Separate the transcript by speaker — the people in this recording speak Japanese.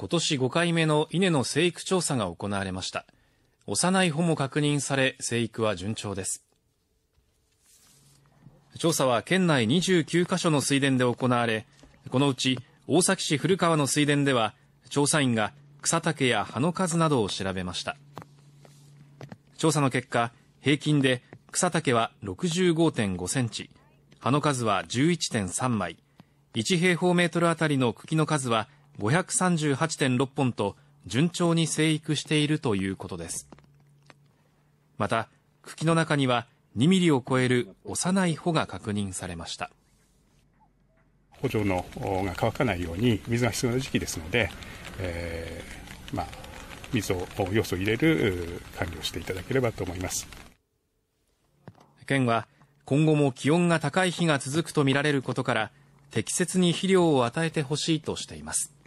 Speaker 1: 今年5回目の稲の生育調査が行われました幼い穂も確認され生育は順調です調査は県内29カ所の水田で行われこのうち大崎市古川の水田では調査員が草丈や葉の数などを調べました調査の結果平均で草丈は65.5センチ葉の数は11.3枚1平方メートルあたりの茎の数は538.6本と順調に生育しているということです。また、茎の中には2ミリを超える幼い穂が確認されました。補助のが乾かないように水が必要な時期ですので、
Speaker 2: えー、まあ、水を、要素を入れる管理をしていただ
Speaker 3: け
Speaker 1: ればと思います。県は今後も気温が高い日が続くとみられることから、適切に肥料を与えてほしいとしています。